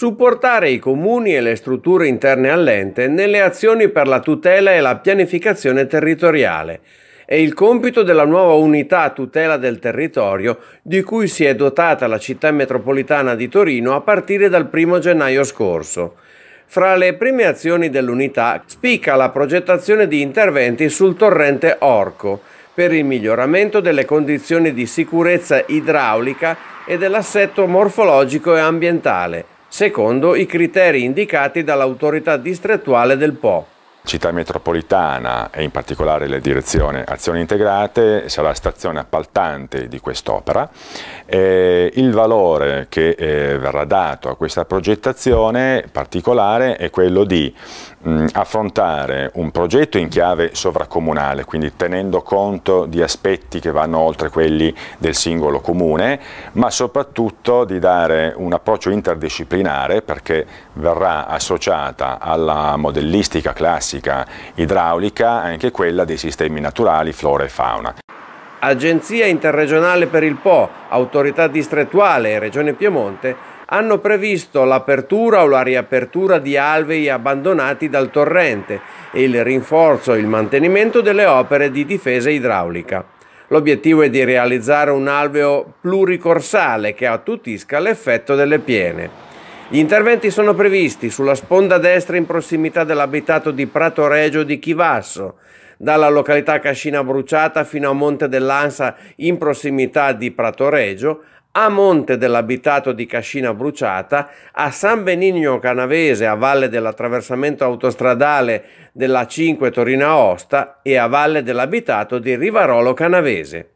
supportare i comuni e le strutture interne all'ente nelle azioni per la tutela e la pianificazione territoriale. È il compito della nuova unità tutela del territorio di cui si è dotata la città metropolitana di Torino a partire dal 1 gennaio scorso. Fra le prime azioni dell'unità spicca la progettazione di interventi sul torrente Orco per il miglioramento delle condizioni di sicurezza idraulica e dell'assetto morfologico e ambientale secondo i criteri indicati dall'autorità distrettuale del Po. Città metropolitana e in particolare la direzione Azioni Integrate sarà stazione appaltante di quest'opera. il valore che eh, verrà dato a questa progettazione particolare è quello di affrontare un progetto in chiave sovracomunale, quindi tenendo conto di aspetti che vanno oltre quelli del singolo comune, ma soprattutto di dare un approccio interdisciplinare perché verrà associata alla modellistica classica classica idraulica, anche quella dei sistemi naturali, flora e fauna. Agenzia interregionale per il Po, autorità distrettuale e Regione Piemonte hanno previsto l'apertura o la riapertura di alvei abbandonati dal torrente e il rinforzo e il mantenimento delle opere di difesa idraulica. L'obiettivo è di realizzare un alveo pluricorsale che attutisca l'effetto delle piene. Gli interventi sono previsti sulla sponda destra in prossimità dell'abitato di Prato Regio di Chivasso, dalla località Cascina Bruciata fino a Monte dell'Ansa in prossimità di Prato Regio, a monte dell'abitato di Cascina Bruciata, a San Benigno Canavese a valle dell'attraversamento autostradale della 5 Torino Aosta e a valle dell'abitato di Rivarolo Canavese.